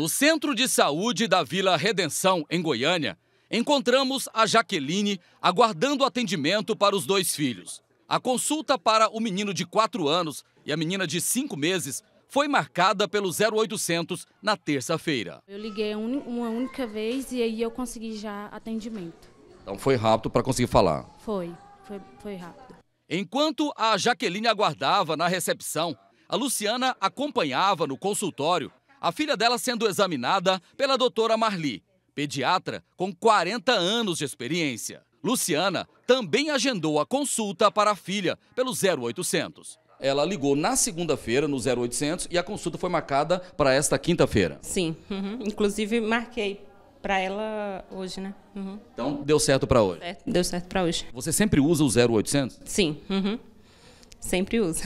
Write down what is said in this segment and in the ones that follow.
No Centro de Saúde da Vila Redenção, em Goiânia, encontramos a Jaqueline aguardando atendimento para os dois filhos. A consulta para o menino de 4 anos e a menina de 5 meses foi marcada pelo 0800 na terça-feira. Eu liguei uma única vez e aí eu consegui já atendimento. Então foi rápido para conseguir falar? Foi, foi, foi rápido. Enquanto a Jaqueline aguardava na recepção, a Luciana acompanhava no consultório a filha dela sendo examinada pela doutora Marli, pediatra com 40 anos de experiência. Luciana também agendou a consulta para a filha pelo 0800. Ela ligou na segunda-feira no 0800 e a consulta foi marcada para esta quinta-feira. Sim, uhum. inclusive marquei para ela hoje, né? Uhum. Então deu certo para hoje. deu certo para hoje. Você sempre usa o 0800? Sim, uhum. sempre usa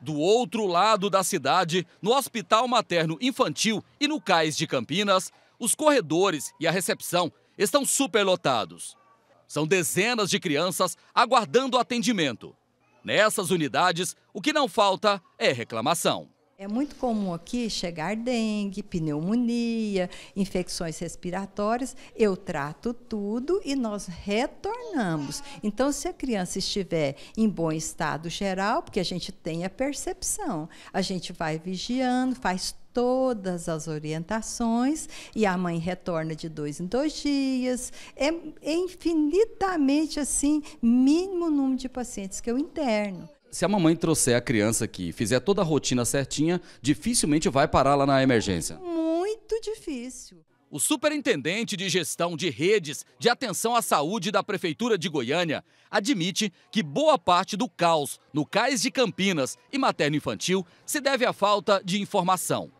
do outro lado da cidade, no Hospital Materno Infantil e no Cais de Campinas, os corredores e a recepção estão superlotados. São dezenas de crianças aguardando atendimento. Nessas unidades, o que não falta é reclamação. É muito comum aqui chegar dengue, pneumonia, infecções respiratórias. Eu trato tudo e nós retornamos. Então, se a criança estiver em bom estado geral, porque a gente tem a percepção, a gente vai vigiando, faz todas as orientações e a mãe retorna de dois em dois dias. É, infinitamente assim mínimo número de pacientes que eu interno se a mamãe trouxer a criança aqui, fizer toda a rotina certinha, dificilmente vai parar lá na emergência. Muito difícil. O superintendente de gestão de redes de atenção à saúde da Prefeitura de Goiânia admite que boa parte do caos no cais de Campinas e materno-infantil se deve à falta de informação.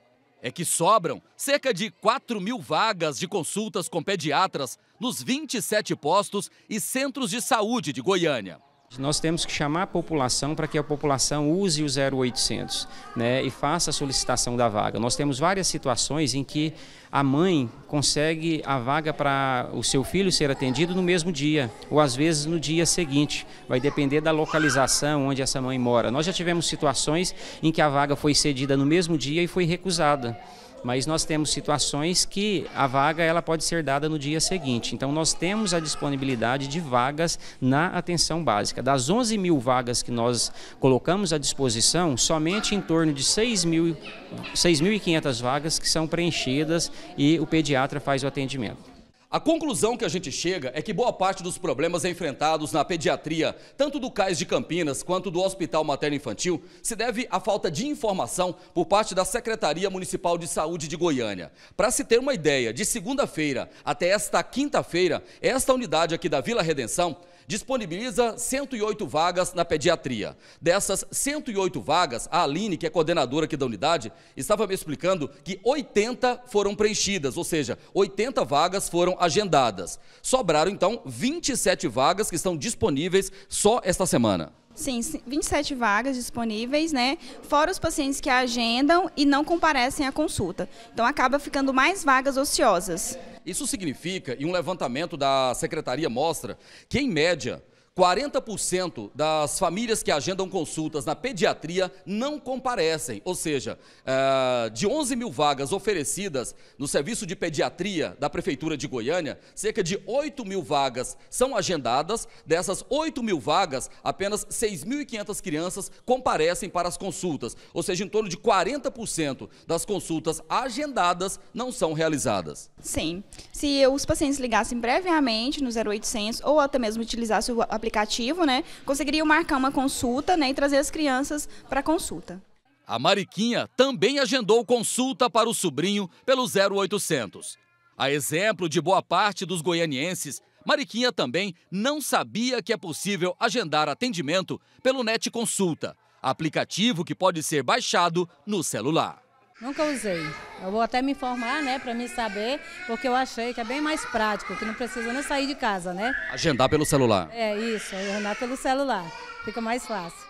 É que sobram cerca de 4 mil vagas de consultas com pediatras nos 27 postos e centros de saúde de Goiânia. Nós temos que chamar a população para que a população use o 0800 né, e faça a solicitação da vaga. Nós temos várias situações em que a mãe consegue a vaga para o seu filho ser atendido no mesmo dia, ou às vezes no dia seguinte. Vai depender da localização onde essa mãe mora. Nós já tivemos situações em que a vaga foi cedida no mesmo dia e foi recusada mas nós temos situações que a vaga ela pode ser dada no dia seguinte. Então nós temos a disponibilidade de vagas na atenção básica. Das 11 mil vagas que nós colocamos à disposição, somente em torno de 6.500 vagas que são preenchidas e o pediatra faz o atendimento. A conclusão que a gente chega é que boa parte dos problemas enfrentados na pediatria, tanto do CAIS de Campinas quanto do Hospital Materno Infantil, se deve à falta de informação por parte da Secretaria Municipal de Saúde de Goiânia. Para se ter uma ideia, de segunda-feira até esta quinta-feira, esta unidade aqui da Vila Redenção disponibiliza 108 vagas na pediatria. Dessas 108 vagas, a Aline, que é coordenadora aqui da unidade, estava me explicando que 80 foram preenchidas, ou seja, 80 vagas foram agendadas. Sobraram então 27 vagas que estão disponíveis só esta semana. Sim, 27 vagas disponíveis, né? Fora os pacientes que agendam e não comparecem à consulta. Então acaba ficando mais vagas ociosas. Isso significa, e um levantamento da secretaria mostra, que em média 40% das famílias que agendam consultas na pediatria não comparecem, ou seja, eh, de 11 mil vagas oferecidas no serviço de pediatria da Prefeitura de Goiânia, cerca de 8 mil vagas são agendadas. Dessas 8 mil vagas, apenas 6.500 crianças comparecem para as consultas, ou seja, em torno de 40% das consultas agendadas não são realizadas. Sim, se os pacientes ligassem brevemente no 0800 ou até mesmo utilizassem o aplicativo aplicativo, né, conseguiriam marcar uma consulta né, e trazer as crianças para consulta. A Mariquinha também agendou consulta para o sobrinho pelo 0800. A exemplo de boa parte dos goianienses, Mariquinha também não sabia que é possível agendar atendimento pelo Net Consulta, aplicativo que pode ser baixado no celular. Nunca usei. Eu vou até me informar, né, para me saber, porque eu achei que é bem mais prático, que não precisa nem sair de casa, né? Agendar pelo celular. É isso, agendar pelo celular. Fica mais fácil.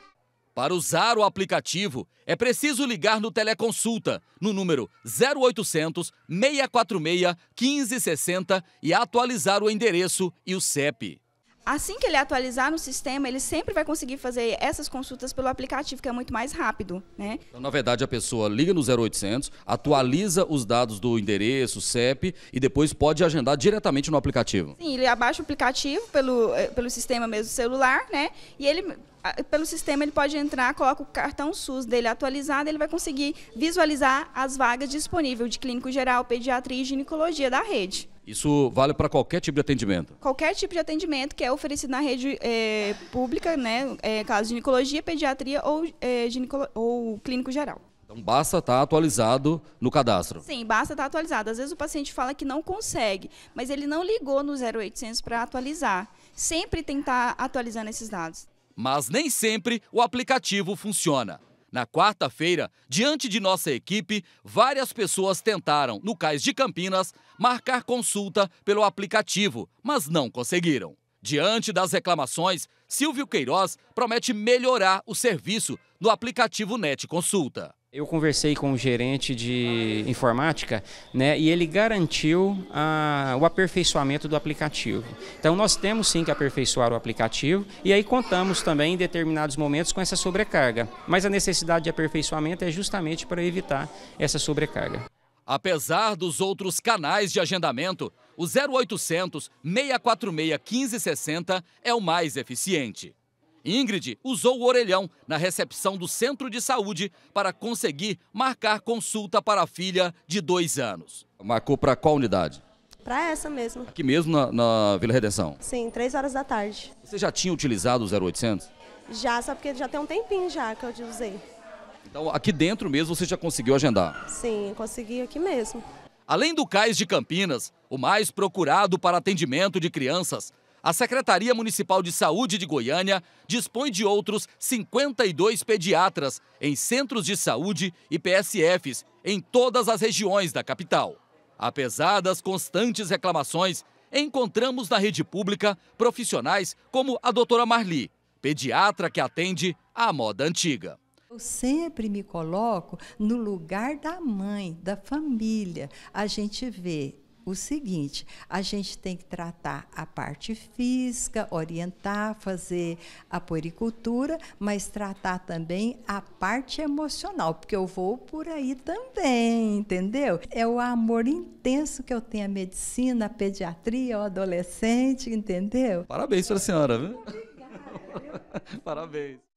Para usar o aplicativo, é preciso ligar no Teleconsulta, no número 0800 646 1560 e atualizar o endereço e o CEP. Assim que ele atualizar no sistema, ele sempre vai conseguir fazer essas consultas pelo aplicativo, que é muito mais rápido. Né? Então, na verdade, a pessoa liga no 0800, atualiza os dados do endereço, CEP, e depois pode agendar diretamente no aplicativo. Sim, ele abaixa o aplicativo pelo, eh, pelo sistema mesmo celular, né? E ele pelo sistema ele pode entrar, coloca o cartão SUS dele atualizado, ele vai conseguir visualizar as vagas disponíveis de clínico geral, pediatria e ginecologia da rede. Isso vale para qualquer tipo de atendimento? Qualquer tipo de atendimento que é oferecido na rede é, pública, né, é, caso ginecologia, pediatria ou, é, eh, ginecolo ou clínico geral. Então basta estar tá atualizado no cadastro. Sim, basta estar tá atualizado. Às vezes o paciente fala que não consegue, mas ele não ligou no 0800 para atualizar. Sempre tem que estar tá atualizando esses dados mas nem sempre o aplicativo funciona. Na quarta-feira, diante de nossa equipe, várias pessoas tentaram, no Cais de Campinas, marcar consulta pelo aplicativo, mas não conseguiram. Diante das reclamações, Silvio Queiroz promete melhorar o serviço no aplicativo Net Consulta. Eu conversei com o gerente de informática né, e ele garantiu a, o aperfeiçoamento do aplicativo. Então, nós temos sim que aperfeiçoar o aplicativo e aí contamos também em determinados momentos com essa sobrecarga. Mas a necessidade de aperfeiçoamento é justamente para evitar essa sobrecarga. Apesar dos outros canais de agendamento, o 0800 646 1560 é o mais eficiente. Ingrid usou o orelhão na recepção do centro de saúde para conseguir marcar consulta para a filha de dois anos. Marcou para qual unidade? Para essa mesmo. Aqui mesmo na, na, Vila Redenção? Sim, três horas da tarde. Você já tinha utilizado o 0800? Já, só porque já tem um tempinho já que eu usei. Então aqui dentro mesmo você já conseguiu agendar? Sim, consegui aqui mesmo. Além do Cais de Campinas, o mais procurado para atendimento de crianças, a Secretaria Municipal de Saúde de Goiânia dispõe de outros 52 pediatras em centros de saúde e PSFs em todas as regiões da capital. Apesar das constantes reclamações, encontramos na rede pública profissionais como a doutora Marli, pediatra que atende à moda antiga. Eu sempre me coloco no lugar da mãe, da família. A gente vê o seguinte: a gente tem que tratar a parte física, orientar, fazer a poricultura mas tratar também a parte emocional, porque eu vou por aí também, entendeu? É o amor intenso que eu tenho à medicina, à pediatria, ao adolescente, entendeu? Parabéns para a senhora, viu? Obrigada. Parabéns.